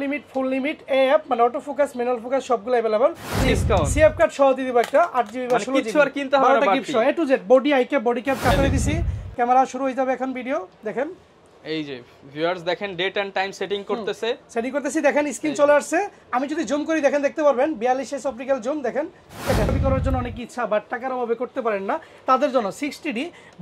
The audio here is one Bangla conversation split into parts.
লিমিট ফুল লিমিট এ মানে অটো ফোকাস ম্যানুয়াল ফোকাস সবগুলো अवेलेबल ডিসকাউন্ট সিএফ কার্ড সহ দিয়ে দিব একটা 8 জিবি বা 16 মানে জিবি কিছু আর কিনতে হবে না বাকি এ টু জেড বডি আইকে বডি ক্যাপ কাটিয়ে দিছি ক্যামেরা শুরু হয়ে যাবে এখন ভিডিও দেখেন এই যে ভিউয়ার্স দেখেন ডেট এন্ড টাইম সেটিং করতেছে সেটিং করতেছি দেখেন স্ক্রিন চলে আসছে আমি যদি জুম করি দেখেন দেখতে পারবেন 42 এস অপটিক্যাল জুম দেখেন করার জন্য অনেক ইচ্ছা বাট টাকার অভাবে করতে পারেন না তাদের জন্য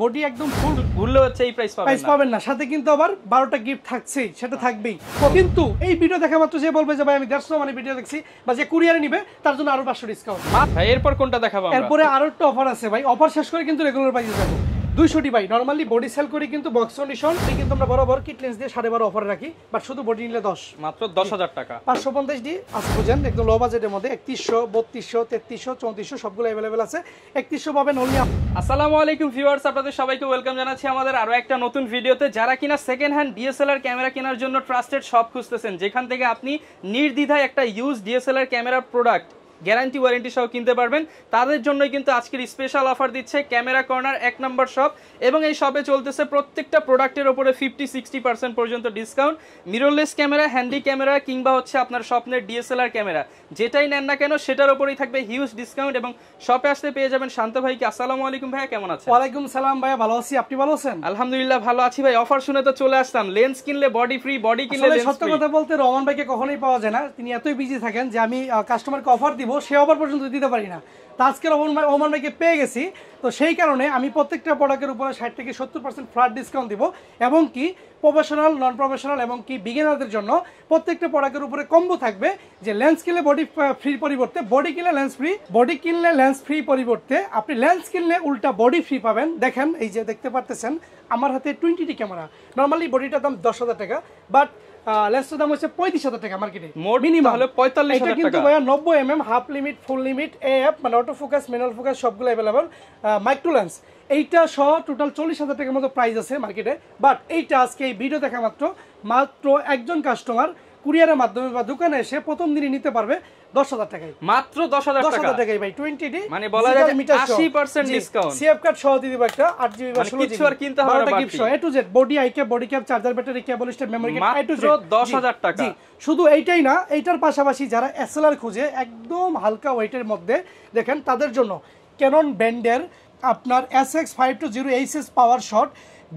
বডি একদম ফুল ঘুরলে হচ্ছে এই প্রাইস পাবেন প্রাইস পাবেন না সাথে কিন্তু আবার 12টা গিফট থাকছেই সেটা হ্যাঁ। থাকবেই কিন্তু এই ভিডিও দেখা মাত্র যে বলবে যে ভাই আমি 150 মানে ভিডিও দেখছি বা যে কুরিয়ারে নিবে তার জন্য আরো 500 ডিসকাউন্ট ভাই এরপর কোনটা দেখাবো আমরা এরপরে আরো একটা অফার আছে ভাই অফার শেষ করে কিন্তু রেগুলার প্রাইসে যাবো দুইশোটি ভাই নর্মালি বডি সেল করি কিন্তু বক্স কন্ডিশন কিন্তু আমরা বরাবর কিট লেন্স দিয়ে সাড়ে বারো অফারে রাখি বাট শুধু বডি নিলে দশ মাত্র দশ হাজার টাকা পাঁচশো পঞ্চাশ ডি আজ বুঝেন একদম লো বাজেটের মধ্যে একত্রিশশো বত্রিশশো তেত্রিশশো চৌত্রিশশো সবগুলো অ্যাভেলেবেল আছে একত্রিশশো পাবেন অনলি আসসালামু আলাইকুম ভিউয়ার্স আপনাদের সবাইকে ওয়েলকাম জানাচ্ছি আমাদের আরও একটা নতুন ভিডিওতে যারা কিনা সেকেন্ড হ্যান্ড ডিএসএলআর ক্যামেরা কেনার জন্য ট্রাস্টেড শপ খুঁজতেছেন যেখান থেকে আপনি নির্দ্বিধায় একটা ইউজ ডিএসএলআর ক্যামেরার প্রোডাক্ট গ্যারান্টি ওয়ারেন্টি সহ কিনতে পারবেন তাদের জন্যই কিন্তু আজকের স্পেশাল অফার দিচ্ছে ক্যামেরা কর্নার এক নম্বর শপ এবং এই শপে চলতেছে প্রত্যেকটা প্রোডাক্টের ওপরে ফিফটি সিক্সটি পর্যন্ত discount mirrorless camera handy camera কিংবা হচ্ছে আপনার স্বপ্নের ডিএসএলআর ক্যামেরা যেটাই নেন না কেন সেটার ওপরেই থাকবে হিউজ ডিসকাউন্ট এবং শপে আসতে পেয়ে যাবেন শান্ত ভাইকে আসসালামু আলাইকুম ভাইয়া কেমন আছেন ওয়ালাইকুম সালাম ভাইয়া ভালো আছি আপনি ভালো আছেন আলহামদুলিল্লাহ ভালো আছি ভাই অফার শুনে তো চলে আসতাম লেন্স কিনলে বডি ফ্রি বডি কিনলে সত্য কথা বলতে রহমান ভাইকে কখনোই পাওয়া যায় না তিনি এতই বিজি থাকেন যে আমি কাস্টমারকে অফার দিব দিব সে অফার পর্যন্ত দিতে পারি না তো আজকের ওমান ভাইকে পেয়ে গেছি তো সেই কারণে আমি প্রত্যেকটা প্রোডাক্টের উপরে ষাট থেকে সত্তর পার্সেন্ট ফ্ল্যাট ডিসকাউন্ট দিব এবং কি প্রফেশনাল নন প্রফেশনাল এবং কি বিগিনারদের জন্য প্রত্যেকটা প্রোডাক্টের উপরে কম্বো থাকবে যে লেন্স কিনলে বডি ফ্রি পরিবর্তে বডি কিনলে লেন্স ফ্রি বডি কিনলে লেন্স ফ্রি পরিবর্তে আপনি লেন্স কিনলে উল্টা বডি ফ্রি পাবেন দেখেন এই যে দেখতে পারতেছেন আমার হাতে টোয়েন্টিটি ক্যামেরা নর্মালি বডিটার দাম দশ হাজার টাকা বাট লেসের দাম হচ্ছে পঁয়ত্রিশ হাজার টাকা মার্কেটে মিনিমাম হলে পঁয়তাল্লিশ এটা কিন্তু ভাইয়া নব্বই M M half limit full limit এ অ্যাপ মানে অটো ফোকাস ম্যানুয়াল ফোকাস সবগুলো অ্যাভেলেবল মাইক্রো লেন্স এইটা সহ টোটাল চল্লিশ হাজার টাকার মতো প্রাইস আছে মার্কেটে বাট এইটা আজকে এই ভিডিও দেখা মাত্র মাত্র একজন কাস্টমার কুরিয়ারের মাধ্যমে বা দোকানে এসে প্রথম দিনই নিতে পারবে মানে মানে আর শুধু এইটাই না এইটার পাশাপাশি যারা এসএলআর খুঁজে একদম হালকা ওয়েটের মধ্যে দেখেন তাদের জন্য ক্যানন ব্যান্ডের আপনার S X five two zero H S power shot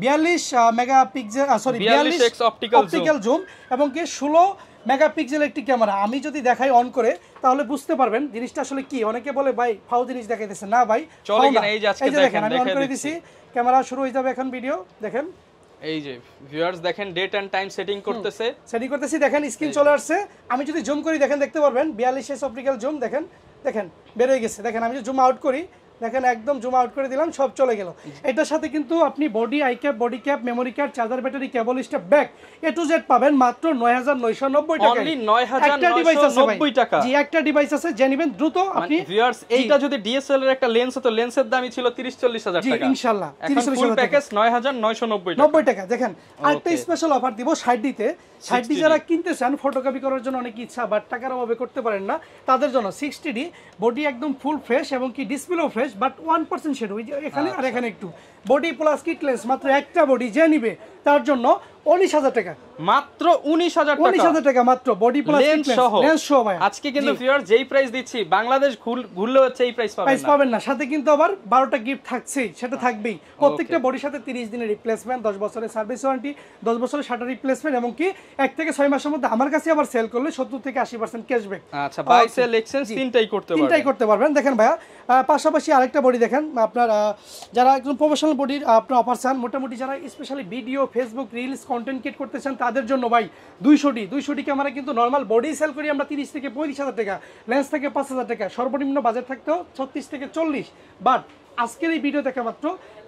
বিয়াল্লিশ মেগা পিক্সেল সরি বিয়াল্লিশ অপটিক্যাল জুম এবং কি ষোলো মেগাপিক্সেল একটি ক্যামেরা আমি যদি দেখাই অন করে তাহলে বুঝতে পারবেন জিনিসটা আসলে কি অনেকে বলে ভাই ফাউ জিনিস দেখাইতেছে না ভাই এই যে দেখেন আমি অন করে দিছি ক্যামেরা শুরু হয়ে যাবে এখন ভিডিও দেখেন এই যে ভিউয়ার্স দেখেন ডেট এন্ড টাইম সেটিং করতেছে সেটিং করতেছি দেখেন স্ক্রিন চলে আসছে আমি যদি জুম করি দেখেন দেখতে পারবেন বিয়াল্লিশ অপটিক্যাল জুম দেখেন দেখেন বের গেছে দেখেন আমি যদি জুম আউট করি দেখেন একদম জুম আউট করে দিলাম সব চলে গেল এটার সাথে কিন্তু আপনি body eye cap body cap memory card charger battery cable step back A to Z পাবেন মাত্র নয় হাজার নয়শো নব্বই টাকা একটা ডিভাইস আছে যে নেবেন দ্রুত মানে আপনি এইটা যদি এর একটা লেন্স হতো লেন্সের দামই ছিল তিরিশ চল্লিশ হাজার টাকা ইনশাল্লাহ ইনশাআল্লাহ 30 40 ফুল প্যাকেজ 9990 নব্বই টাকা দেখেন আরেকটা স্পেশাল অফার দিব 60 দিতে যারা কিনতে চান ফটোকপি করার জন্য অনেক ইচ্ছা বাট টাকার অভাবে করতে পারেন না তাদের জন্য সিক্সটি ডি বডি একদম ফুল ফ্রেশ এবং কি ডিসপ্লেও fresh but one percent shade ওই যে এখানে আর আচ্ছা। এখানে একটু বডি প্লাস কিটলেস মাত্র একটা বডি যে নিবে তার জন্য উনিশ হাজার টাকা মাত্র উনিশ হাজার উনিশ হাজার টাকা মাত্র বডি আজকে কিন্তু যেই প্রাইস দিচ্ছি বাংলাদেশ ঘুরলে হচ্ছে এই প্রাইস প্রাইস পাবেন না সাথে কিন্তু আবার বারোটা গিফট থাকছেই সেটা থাকবেই প্রত্যেকটা বডির সাথে তিরিশ দিনের রিপ্লেসমেন্ট দশ বছরের সার্ভিস ওয়ারেন্টি দশ বছরের রিপ্লেসমেন্ট এবং কি এক থেকে ছয় মাসের মধ্যে আমার কাছে আবার সেল করলে সত্তর থেকে আশি পার্সেন্ট ক্যাশব্যাক আচ্ছা বাই সেল এক্সচেঞ্জ তিনটাই করতে তিনটাই করতে পারবেন দেখেন ভাইয়া পাশাপাশি আরেকটা বডি দেখেন আপনার যারা একদম প্রফেশনাল বডির আপনার অফার চান মোটামুটি যারা specially video Facebook reels content create করতে চান তাদের জন্য ভাই দুইশোটি দুইশোটিকে আমরা কিন্তু নর্মাল বডি সেল করি আমরা তিরিশ থেকে পঁয়ত্রিশ হাজার টাকা লেন্স থেকে পাঁচ হাজার টাকা সর্বনিম্ন বাজেট থাকতেও ছত্রিশ থেকে চল্লিশ বাট আজকের এই ভিডিও দেখা মাত্র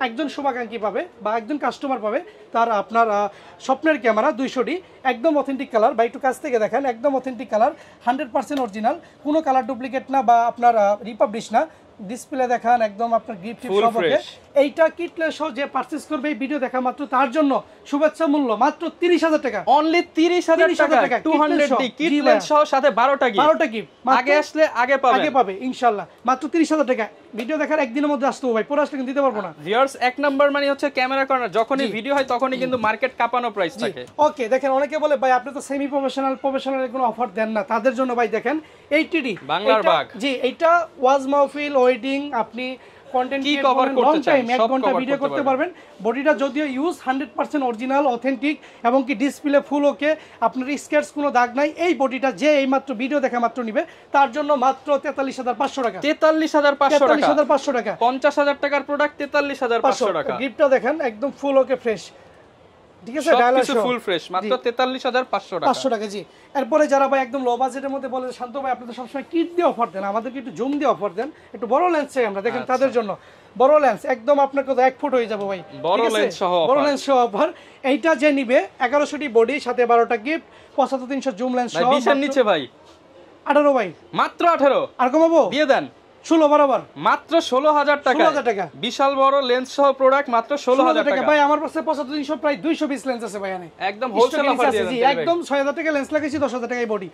একজন শুভাকাঙ্ক্ষী পাবে বা একজন কাস্টমার পাবে তার আপনার স্বপ্নের ক্যামেরা দুইশোটি একদম অথেন্টিক কালার বা একটু কাছ থেকে দেখেন একদম authentic colour hundred percent original কোনো কালার ডুপ্লিকেট না বা আপনার রিপাবলিশ না ডিসপ্লে দেখান একদম আপনার গিফট সম্পর্কে এইটা কিটলে সহ যে পারচেজ করবে এই ভিডিও দেখা মাত্র তার জন্য শুভেচ্ছা মূল্য মাত্র 30000 টাকা অনলি 30000 টাকা 200 টি কিটলে সহ সাথে 12টা গিফট 12টা গিফট আগে আসলে আগে পাবে আগে পাবে ইনশাআল্লাহ মাত্র 30000 টাকা ভিডিও দেখার একদিনের মধ্যে আসতো ভাই পুরো আসলে দিতে পারবো না ভিউয়ার্স এক নাম্বার মানে হচ্ছে ক্যামেরা কর্নার যখনই ভিডিও হয় তখনই কিন্তু মার্কেট কাপানো প্রাইস থাকে ওকে দেখেন অনেকে বলে ভাই আপনি তো সেমি প্রফেশনাল এর কোনো অফার দেন না তাদের জন্য ভাই দেখেন এইটিডি বাংলার বাগ জি এটা ওয়াজ মাহফিল ওয়েডিং আপনি কন্টেন্ট এক ঘন্টা ভিডিও করতে পারবেন বডিটা যদিও ইউজ অরিজিনাল অথেন্টিক এবং কি ডিসপ্লে ফুল ওকে আপনার স্কেটস কোনো দাগ নাই এই বডিটা যে এই মাত্র ভিডিও দেখা মাত্র নিবে তার জন্য মাত্র পাঁচশো টাকা 43500 হাজার পাঁচশো টাকা হাজার টাকার প্রোডাক্ট পাঁচশো টাকা গিফটটা দেখেন একদম ফুল ওকে ফ্রেশ ঠিক আচ্ছা। তাদের জন্য বড় লেন্স একদম আপনার এক ফুট হয়ে যাবে ভাই বড় অফার এইটা যে নিবে বডি সাথে বারোটা গিফট পঁচাত্তর তিনশো জুম লেন্স সহ 20 নিচে ভাই আঠারো ভাই মাত্র আঠারো আর কমাবো দিয়ে দেন ষোলো বরাবর মাত্র ষোলো হাজার টাকা টাকা বিশাল বড় লেন্স সহ প্রোডাক্ট মাত্র হাজার টাকা ভাই আমার কাছে প্রায় দুইশো লেন্স আছে ভাই একদম হোলসেল অফার দিয়ে একদম টাকা লেন্স লাগাইছি টাকায় বডি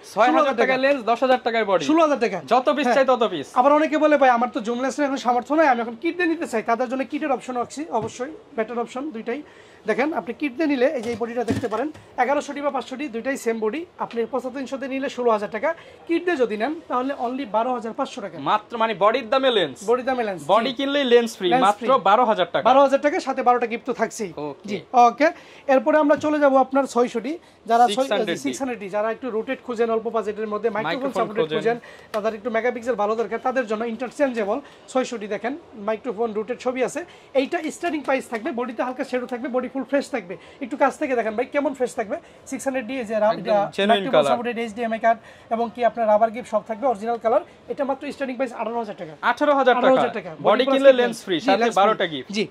টাকা লেন্স টাকায় বডি ষোলো হাজার টাকা যত পিস হ্যাঁ। চাই তত পিস আবার অনেকে বলে ভাই আমার তো জুম লেন্সের এখন সামর্থ্য নাই আমি এখন কিট দিয়ে নিতে চাই তাদের জন্য কিটের অপশন আছে অবশ্যই বেটার অপশন দুইটাই দেখেন আপনি কিট দিয়ে নিলে এই যে এই বডিটা দেখতে পারেন এগারোশোটি বা পাঁচশোটি দুইটাই সেম বডি আপনি পঁচাত্তর তিনশো নিলে ষোলো হাজার টাকা কিট দিয়ে যদি নেন তাহলে অনলি বারো হাজার পাঁচশো টাকা মাত্র মানে বডির দামে লেন্স বডির দামে লেন্স বডি কিনলেই লেন্স ফ্রি মাত্র 12000 টাকা 12000 টাকা সাথে 12টা গিফট তো থাকছেই ওকে এরপরে আমরা চলে যাব আপনার 600 যারা যারা একটু রোটেট খুঁজেন অল্প বাজেটের মধ্যে মাইক্রোফোন সাপোর্টেড খুঁজেন তাদের একটু মেগাপিক্সেল ভালো দরকার তাদের জন্য ইন্টারচেঞ্জেবল দেখেন মাইক্রোফোন রোটেট ছবি আছে এইটা স্টার্টিং প্রাইস থাকবে বডিতে হালকা শেডো থাকবে বডি ফুল ফ্রেশ থাকবে একটু কাছ থেকে দেখেন ভাই কেমন ফ্রেশ থাকবে D microphone supported HDMI card এবং কি আপনার রাবার সব থাকবে অরিজিনাল কালার এটা মাত্র স্টার্টিং প্রাইস 18000 টাকা টাকা বডি কিনলে লেন্স ফ্রি সাথে গিফট জি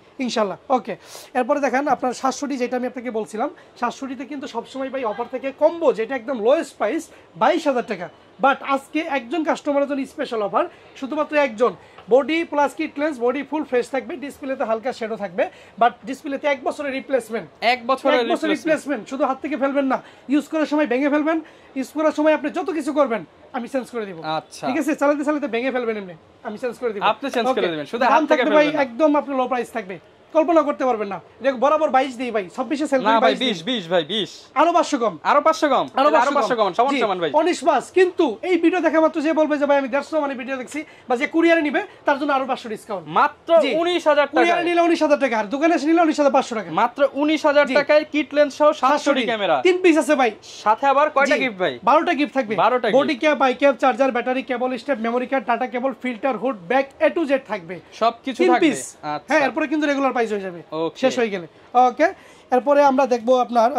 ওকে এরপরে দেখেন আপনার 700 যেটা আমি আপনাকে বলছিলাম 700 কিন্তু সবসময় এই অফার থেকে কম্বো যেটা একদম লোয়েস্ট প্রাইস বাইশ হাজার টাকা বাট আজকে একজন কাস্টমারের জন্য স্পেশাল অফার শুধুমাত্র একজন body plus kit lens body full fresh থাকবে ডিসপ্লেতে হালকা শেডো থাকবে বাট ডিসপ্লেতে এক বছরের রিপ্লেসমেন্ট এক বছর এক বছর রিপ্লেসমেন্ট শুধু হাত থেকে ফেলবেন না ইউজ করার সময় ভেঙে ফেলবেন ইউজ করার সময় আপনি যত কিছু করবেন আমি চেঞ্জ করে দিব আচ্ছা ঠিক আছে চালাতে চালাতে ভেঙে ফেলবেন এমনি আমি চেঞ্জ করে দিব আপনি চেঞ্জ করে দিবেন শুধু হাত থেকে ভাই একদম আপনার লো প্রাইস থাকবে কল্পনা করতে পারবেন না দেখো বরাবর 22 দেই ভাই 26 এ সেল না ভাই 20 20 ভাই 20 আরো 500 কম আরো 500 কম আরো 500 কম সমান সমান ভাই 19 পাস কিন্তু এই ভিডিও দেখা মাত্র যে বলবে যে ভাই আমি 150 মানে ভিডিও দেখছি বা যে কুরিয়ারে নেবে তার জন্য আরো 500 ডিসকাউন্ট মাত্র 19000 টাকা কুরিয়ারে নিলে 19000 টাকা আর দোকানে এসে নিলে 19500 টাকা মাত্র 19000 টাকায় কিট লেন্স সহ 700 ডি ক্যামেরা তিন পিস আছে ভাই সাথে আবার কয়টা গিফট ভাই 12টা গিফট থাকবে 12টা body cap eye cap charger battery cable step memory card data cable filter hood back A to Z থাকবে সবকিছু থাকবে হ্যাঁ আচ্ছা। এরপরে কিন্তু রেগুলার প্রাইস হয়ে যাবে শেষ হয়ে গেলে ওকে এরপরে আমরা দেখবো আপনার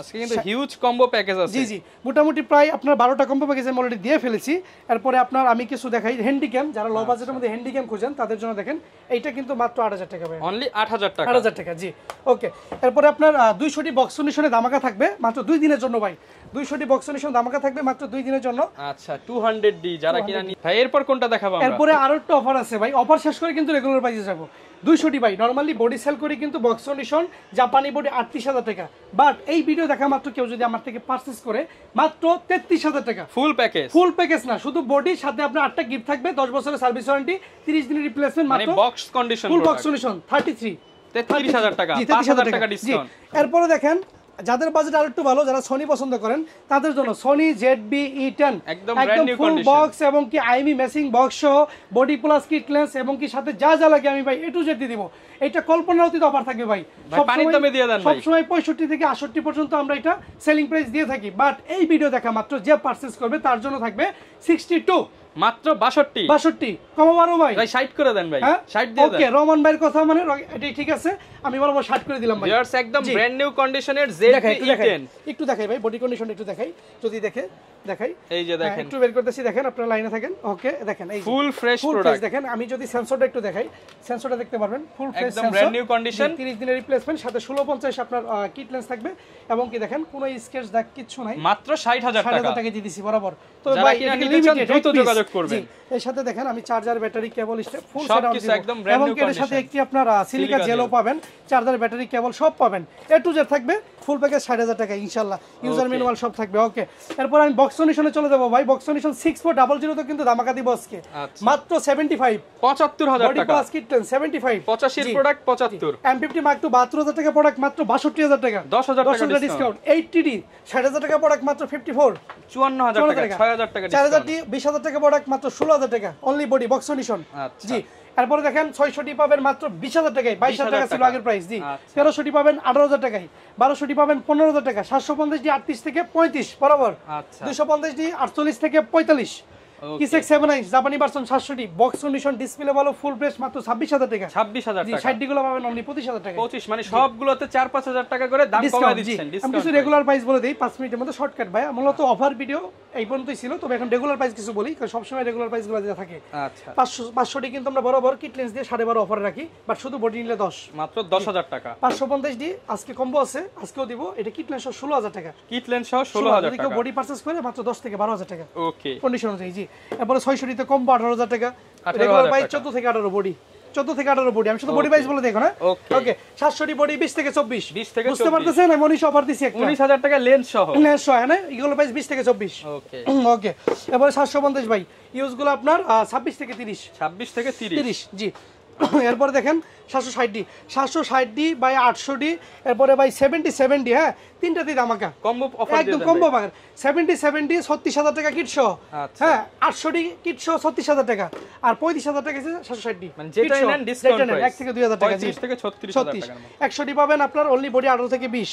আজকে কিন্তু হিউজ কম্বো প্যাকেজ আছে জি জি মোটামুটি প্রায় আপনার বারোটা কম্বো প্যাকেজ আমি অলরেডি দিয়ে ফেলেছি এরপরে আপনার আমি কিছু দেখাই হ্যান্ডিক্যাম যারা লো বাজেটের মধ্যে হ্যান্ডিক্যাম আচ্ছা। খোঁজেন তাদের জন্য দেখেন এইটা কিন্তু মাত্র আট হাজার টাকা অনলি আট হাজার টাকা আট হাজার টাকা জি ওকে এরপরে আপনার দুইশোটি বক্স সলিউশনে দামাকা থাকবে মাত্র দুই দিনের জন্য ভাই দুইশোটি বক্স সলিউশন দামাকা থাকবে মাত্র দুই দিনের জন্য আচ্ছা টু হান্ড্রেড ডি যারা কিনা ভাই এরপর কোনটা দেখাবো এরপরে আরো একটা অফার আছে ভাই অফার শেষ করে কিন্তু রেগুলার প্রাইসে যাবো দুইশোটি বাই নর্মালি বডি সেল করি কিন্তু বক্স কন্ডিশন জাপানি বডি আটত্রিশ হাজার টাকা বাট এই ভিডিও দেখা মাত্র কেউ যদি আমার থেকে পার্চেস করে মাত্র তেত্রিশ হাজার টাকা ফুল প্যাকেজ ফুল প্যাকেজ না শুধু বডি সাথে আপনার আটটা গিফট থাকবে দশ বছরের সার্ভিস ওয়ারেন্টি তিরিশ দিনের রিপ্লেসমেন্ট মানে box condition full box condition thirty three তেত্রিশ হাজার টাকা তেত্রিশ হাজার টাকা ডিসকাউন্ট এরপরে দেখেন যাদের বাজেট আরেকটু ভালো যারা সনি পছন্দ করেন তাদের জন্য সনি জেড বি ইটেন একদম ফুল বক্স এবং কি আইমি মেসিং বক্স সহ বডি প্লাস কিট লেন্স এবং কি সাথে যা যা লাগে আমি ভাই এটু জেড দিয়ে দিব এটা কল্পনার অতীত অফার থাকবে ভাই সবসময় পঁয়ষট্টি থেকে আষট্টি পর্যন্ত আমরা এটা সেলিং প্রাইস দিয়ে থাকি বাট এই ভিডিও দেখা মাত্র যে পার্সেস করবে তার জন্য থাকবে সিক্সটি টু মাত্র 62 62 কমাবারো ভাই ভাই করে দেন ভাই 60 হ্যাঁ? দিয়ে ওকে রহমান ভাইয়ের কথা মানে এটাই ঠিক আছে আমি বলবো 60 করে দিলাম ভাই একদম ব্র্যান্ড নিউ কন্ডিশনের ZP10 একটু দেখাই ভাই বডি কন্ডিশন একটু দেখাই যদি দেখে দেখাই এই যে হ্যাঁ, দেখেন একটু বের করতেছি দেখেন আপনারা লাইনে থাকেন ওকে দেখেন এই ফুল ফ্রেশ প্রোডাক্ট দেখেন আমি যদি সেন্সরটা একটু দেখাই সেন্সরটা দেখতে পারবেন ফুল ফ্রেশ সেন্সর একদম ব্র্যান্ড নিউ কন্ডিশন 30 দিনের রিপ্লেসমেন্ট সাথে 1650 আপনার কিট লেন্স থাকবে এবং কি দেখেন কোনো স্কেচ দাগ কিছু নাই মাত্র 60000 টাকা 60000 টাকা দিয়ে দিছি বরাবর তো ভাই এটা লিমিটেড দ্রুত যোগাযোগ প্রয়োগ করবেন এর সাথে দেখেন আমি charger battery cable full set একদম এর সাথে একটি আপনারা সিলিকা জেলও পাবেন চার্জার ব্যাটারি কেবল সব পাবেন এ টু জেড থাকবে ফুল প্যাকেজ টাকা ইউজার ম্যানুয়াল সব থাকবে ওকে এরপর আমি বক্স চলে ভাই বক্স তো কিন্তু ধামাকা দিব আজকে আচ্ছা। মাত্র পঁচাত্তর হাজার সেভেন্টি ফাইভ প্রোডাক্ট পঁচাত্তর এম ফিফটি মাত্র বাহাত্তর হাজার টাকা প্রোডাক্ট মাত্র বাষট্টি হাজার টাকা দশ হাজার টাকা ডিসকাউন্ট টি ডি ষাট হাজার টাকা প্রোডাক্ট মাত্র ফিফটি ফোর চুয়ান্ন হাজার টাকা টাকা চার হাজার টি বিশ হাজার টাকা প্রোডাক্ট প্রোডাক্ট মাত্র ষোলো হাজার টাকা অনলি বডি বক্স কন্ডিশন জি তারপরে দেখেন ছয়শটি পাবেন মাত্র বিশ হাজার টাকায় বাইশ হাজার টাকা ছিল আগের প্রাইস জি আচ্ছা। তেরোশোটি পাবেন আঠারো হাজার টাকায় বারোশোটি পাবেন পনেরো হাজার টাকা সাতশো পঞ্চাশটি আটত্রিশ থেকে পঁয়ত্রিশ বরাবর আচ্ছা। দুশো পঞ্চাশটি আটচল্লিশ থেকে পঁয়তাল্লিশ মানে আচ্ছা। পাঁচশো পাঁচশোটি কিন্তু আমরা বরাবর কিট লেন্স দিয়ে সাড়ে বারো অফার রাখি শুধু বডি নিলে দশ দশ হাজার টাকা পাঁচশো কম্বো আছে আজকেও দিব এটা ষোলো হাজার টাকা কিট লেন্স সহ ষোলো হাজার টাকা বডি পার্সেস করে মাত্র দশ থেকে বারো হাজার টাকা ওকে কন্ডিশন অনুযায়ী জি এরপরে ছয়শটিতে কম বা আঠারো হাজার টাকা রেগুলার বাইশ চোদ্দ থেকে আঠারো বডি চোদ্দ থেকে আঠারো বডি আমি শুধু বডি বাইশ বলে দেখো না ওকে সাতশোটি বডি বিশ থেকে চব্বিশ বিশ থেকে বুঝতে পারতেছে না উনিশ অফার দিচ্ছি উনিশ হাজার টাকা লেন্স সহ লেন্স সহ হ্যাঁ এগুলো বাইশ বিশ থেকে চব্বিশ ওকে ওকে এবারে সাতশো পঞ্চাশ ভাই ইউজগুলো আপনার ছাব্বিশ থেকে তিরিশ ছাব্বিশ থেকে তিরিশ জি এরপরে দেখেন সাতশো ষাট ডি সাতশো ষাট ডি বাই আটশো ডি এরপরে বাই সেভেন্টি সেভেন্টি হ্যাঁ তিনটা ধামাকা আমাকে একদম কম্বো বাগান সেভেন্টি সেভেন্টি ছত্রিশ হাজার টাকা কিট সহ আচ্ছা। হ্যাঁ আটশো ডি কিট সহ ছত্রিশ হাজার টাকা আর পঁয়ত্রিশ হাজার টাকা সাতশো ষাট ডি মানে এক থেকে দুই হাজার টাকা ছত্রিশ একশো ডি পাবেন আপনার অনলি বডি আঠারো থেকে বিশ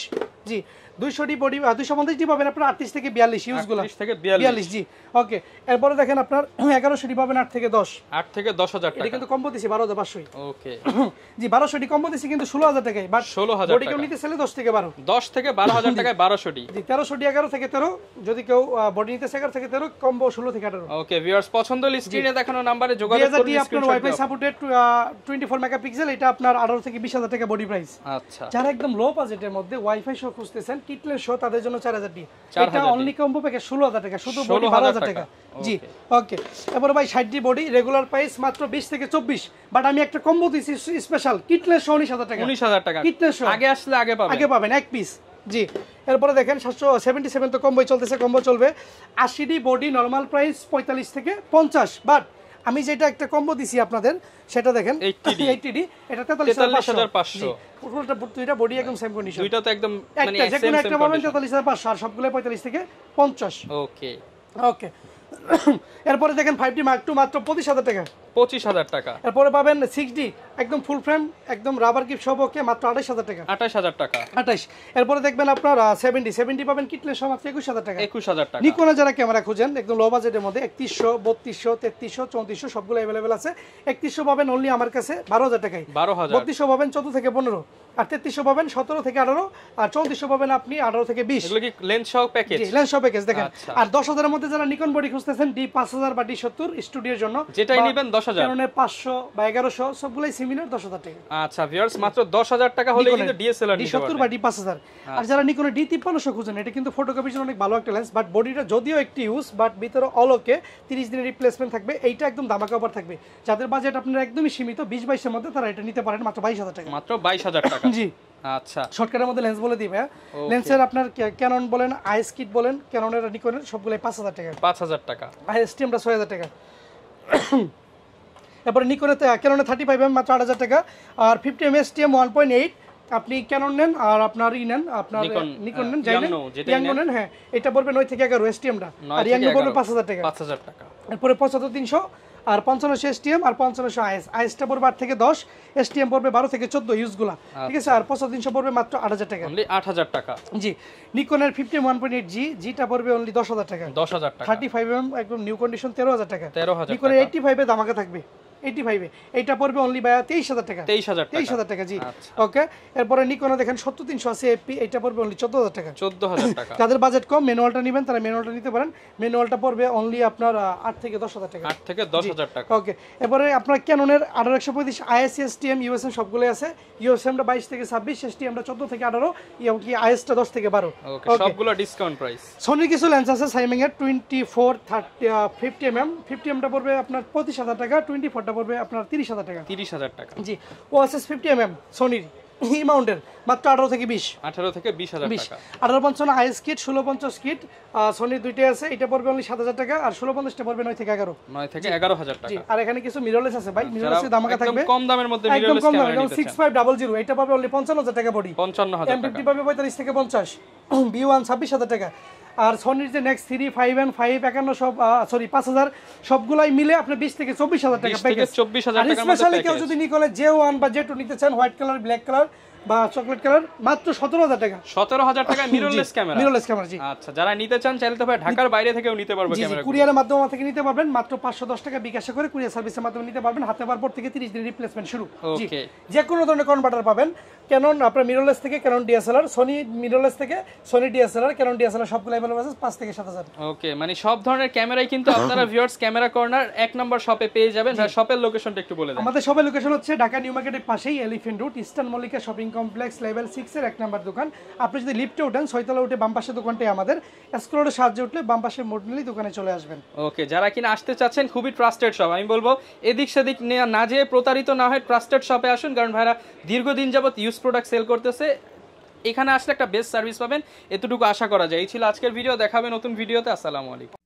জি দুইশো ডি বডি দুইশো পঞ্চাশ ডি পাবেন আপনার আটত্রিশ থেকে বিয়াল্লিশ ইউজগুলো থেকে বিয়াল্লিশ জি ওকে এরপরে দেখেন আপনার এগারোশো ডি পাবেন আট থেকে দশ আট থেকে দশ হাজার এটা কিন্তু কম্বো দিচ্ছি বারো হাজার পাঁচশোই ওকে জি বারোশোটি কম্বো দিচ্ছি কিন্তু ষোলো হাজার টাকায় বাট ষোলো হাজার বডি কেউ নিতে চাইলে দশ থেকে বারো দশ থেকে বারো হাজার টাকায় বারোশোটি জি তেরোশোটি এগারো থেকে তেরো যদি কেউ বডি নিতে চাই এগারো থেকে তেরো কম্বো ষোলো থেকে আঠারো ওকে ভিউয়ার্স পছন্দ হলে স্ক্রিনে দেখানো নাম্বারে যোগাযোগ করুন আপনার WiFi supported twenty four megapixel এটা আপনার আঠারো থেকে বিশ হাজার টাকা বডি প্রাইস আচ্ছা যারা একদম লো বাজেটের মধ্যে ওয়াইফাই শো খুঁজতেছেন কিটলের শো তাদের জন্য চার হাজার টি এটা অনলি কম্বো প্যাকেজ ষোলো হাজার টাকা শুধু বডি বারো হাজার টাকা জি ওকে এরপরে ভাই ষাটটি বডি রেগুলার প্রাইস মাত্র বিশ থেকে চব্বিশ বাট আমি একটা কম্বো দিচ্ছি স্পেশাল কিটলেস উনিশ হাজার টাকা উনিশ হাজার টাকা কিটলেস আগে আসলে আগে পাবেন আগে পাবেন এক পিস জি এরপরে দেখেন সাতশো সেভেন্টি সেভেন তো কম্বোই চলতেছে কম্বো চলবে আশিটি বডি নর্মাল প্রাইস পঁয়তাল্লিশ থেকে পঞ্চাশ বাট আমি যেটা একটা কম্বো দিছি আপনাদের সেটা দেখেন একদম একটা মানে যে তেতাল্লিশ হাজার পাঁচশো আর সবগুলো পঁয়তাল্লিশ থেকে পঞ্চাশ ওকে ওকে এরপরে দেখেন ফাইভ ডি মার্ক টু মাত্র পঁচিশ হাজার টাকা পঁচিশ হাজার টাকা এরপরে পাবেন সিক্স ডি একদম ফুল ফ্রেম একদম রাবার গিফট সব ওকে মাত্র আঠাশ হাজার টাকা আঠাশ হাজার টাকা আঠাশ এরপরে দেখবেন আপনার পাবেন সব মাত্র একুশ হাজার টাকা একুশ হাজার টাকা যারা ক্যামেরা খুঁজেন একদম লো বাজেটের মধ্যে একত্রিশশো বত্রিশশো তেত্রিশশো চৌত্রিশশো সবগুলো অ্যাভেলেবেল আছে একত্রিশশো পাবেন অনলি আমার কাছে বারো হাজার টাকায় বারো হাজার বত্রিশশো পাবেন চোদ্দ থেকে পনেরো আর তেত্রিশশো পাবেন সতেরো থেকে আঠারো আর চৌত্রিশশো পাবেন আপনি আঠারো থেকে বিশ লেন্স সহ প্যাকেজ লেন্স সহ প্যাকেজ দেখেন আচ্ছা। আর দশ হাজারের মধ্যে যারা নিকন বডি খুঁজতে করতেছেন ডি পাঁচ হাজার বা ডি সত্তর স্টুডিওর জন্য যেটাই নেবেন দশ হাজার পাঁচশো বা এগারোশো সবগুলাই সিমিলার দশ হাজার টাকা আচ্ছা ভিউয়ার্স মাত্র দশ হাজার টাকা হলে কিন্তু ডিএসএলআর ডি সত্তর বা ডি পাঁচ হাজার আর আচ্ছা। যারা নিকোনে ডি তিপ্পান্নশো খুঁজেন এটা কিন্তু ফটোকপির জন্য অনেক ভালো একটা লেন্স বাট বডিটা যদিও একটি ইউজ বাট ভিতরে অলোকে তিরিশ দিনের রিপ্লেসমেন্ট থাকবে এইটা একদম দামাকা অফার থাকবে যাদের বাজেট আপনার একদমই সীমিত বিশ বাইশের মধ্যে তারা এটা নিতে পারেন মাত্র বাইশ হাজার টাকা মাত্র বাইশ হাজার টাকা জি আচ্ছা শর্টকাটের মধ্যে লেন্স বলে দিই ভাইয়া লেন্সের আপনার ক্যানন বলেন আইস কিট বলেন ক্যাননের নিকনের সবগুলোই পাঁচ হাজার টাকা পাঁচ হাজার টাকা আইএসটিএমটা ছয় হাজার টাকা এরপরে নিকনে ক্যাননে থার্টি ফাইভ এম মাত্র আট হাজার টাকা আর fifty M S T M one point eight আপনি ক্যানন নেন আর আপনার ই নেন আপনার নিকন নেন যাই হ্যাঁ, নেন নেন হ্যাঁ এটা বলবেন ওই থেকে এগারো এসটিএমটা আর ইয়াংনো পড়বে পাঁচ হাজার টাকা পাঁচ হাজার টাকা এরপরে পঁচাত্তর তিনশো আর পঞ্চান্নশো এসটিএম আর পঞ্চান্নশো আইএস আইএসটা পড়বে আট থেকে দশ এসটিএম পড়বে বারো থেকে চোদ্দ ইউজগুলা ঠিক আছে আচ্ছা। আর পঁচাশ তিনশো পড়বে মাত্র আট হাজার টাকা আট হাজার টাকা জি নিকনের ফিফটি ওয়ান পয়েন্ট এইট জি জিটা পড়বে অনলি দশ হাজার টাকা দশ হাজার টাকা থার্টি ফাইভ এম একদম নিউ কন্ডিশন তেরো হাজার টাকা তেরো হাজার নিকনের এইটটি ফাইভে দামাকে থাকবে এইটি ফাইভে এইটা পড়বে অনলি ভাইয়া তেইশ টাকা তেইশ হাজার টাকা জি আচ্ছা। ওকে এরপরে নিকোনা দেখেন সত্তর আছে এপি এটা পড়বে অনলি চোদ্দ টাকা চোদ্দ টাকা যাদের বাজেট কম ম্যানুয়ালটা নেবেন তারা ম্যানুয়ালটা নিতে পারেন ম্যানুয়ালটা পড়বে অনলি আপনার আট থেকে দশ টাকা আট থেকে দশ টাকা ওকে এরপরে আপনার ক্যাননের আঠারো একশো ইউএসএম সবগুলোই আছে ইউএসএমটা বাইশ থেকে ছাব্বিশ এসটিএমটা চোদ্দ থেকে আঠারো এবং কি আইএসটা দশ থেকে বারো সবগুলো ডিসকাউন্ট প্রাইস সোনির কিছু লেন্স আছে সাইমিং এর twenty four thirty fifty M M fifty এমটা পড়বে আপনার পঁচিশ হাজার টাকা টোয়েন্টি ফোরটা ওটা পড়বে আপনার তিরিশ হাজার টাকা তিরিশ হাজার টাকা জি ওএসএস ফিফটি এম এম সোনির মাউন্টের মাত্র আঠারো থেকে বিশ আঠারো থেকে বিশ হাজার বিশ আঠারো পঞ্চান্ন কিট ষোলো পঞ্চাশ কিট সোনির দুইটাই আছে এটা পড়বে অনলি সাত হাজার টাকা আর ষোলো পঞ্চাশটা পড়বে নয় থেকে এগারো নয় থেকে এগারো হাজার টাকা আর এখানে কিছু মিরলেস আছে ভাই মিরলেস দামাকা থাকবে কম দামের মধ্যে একদম কম দাম সিক্স ফাইভ ডাবল জিরো এটা পাবে অনলি পঞ্চান্ন হাজার টাকা বডি পঞ্চান্ন হাজার এম ফিফটি পাবে পঁয়তাল্লিশ থেকে পঞ্চাশ বি ওয়ান ছাব্বিশ হাজার টাকা আর সনির যে next three five and five একান্ন সব সরি পাঁচ হাজার সবগুলাই মিলে আপনি বিশ থেকে চব্বিশ হাজার টাকা প্যাকেজ চব্বিশ হাজার স্পেশালি কেউ যদি নিকলে জে ওয়ান বা জে টু নিতে চান হোয়াইট কালার ব্ল্যাক কালার বা চকলেট কালার মাত্র সতেরো হাজার টাকা সতেরো হাজার টাকা ক্যামেরা ক্যামেরা জি আচ্ছা যারা নিতে চান চাইলে তো ঢাকার বাইরে থেকেও নিতে পারবে কুরিয়ারের মাধ্যমে থেকে নিতে পারবেন মাত্র পাঁচশো দশ টাকা বিকাশ করে কুরিয়ার সার্ভিসের মাধ্যমে নিতে পারবেন হাতে পর থেকে তিরিশ দিন রিপ্লেসমেন্ট শুরু যে কোনো ধরনের কনভার্টার পাবেন ক্যানন আপনার মিরোলেস থেকে ক্যানন ডিএসএলআর সনি মিরোলেস থেকে সনি ডিএসএলআর ক্যানন ডিএসএলআর সবগুলো अवेलेबल আছে 5 থেকে 7000 ওকে মানে সব ধরনের ক্যামেরাই কিন্তু আপনারা ভিউয়ার্স ক্যামেরা কর্নার এক নম্বর শপে পেয়ে যাবেন আর শপের লোকেশনটা একটু বলে দেন আমাদের শপের লোকেশন হচ্ছে ঢাকা নিউ মার্কেটের পাশেই Elephant Road Eastern Mallika shopping complex level 6 এর এক নম্বর দোকান আপনি যদি লিফটে ওঠেন ছয়তলা উঠে বাম পাশে দোকানটাই আমাদের এসকোলোডের সাহায্যে উঠলে বাম পাশে মোড় নিলেই দোকানে চলে আসবেন ওকে যারা কিনা আসতে চাচ্ছেন খুবই ট্রাস্টেড শপ আমি বলবো এদিক সেদিক না যেয়ে প্রতারিত না হয় ট্রাস্টেড শপে আসুন কারণ ভাইরা দীর্ঘদিন যাবত ইউজ হিউজ প্রোডাক্ট সেল করতেছে এখানে আসলে একটা বেস্ট সার্ভিস পাবেন এতটুকু আশা করা যায় এই ছিল আজকের ভিডিও দেখাবে নতুন ভিডিওতে আসসালামু আলাইকুম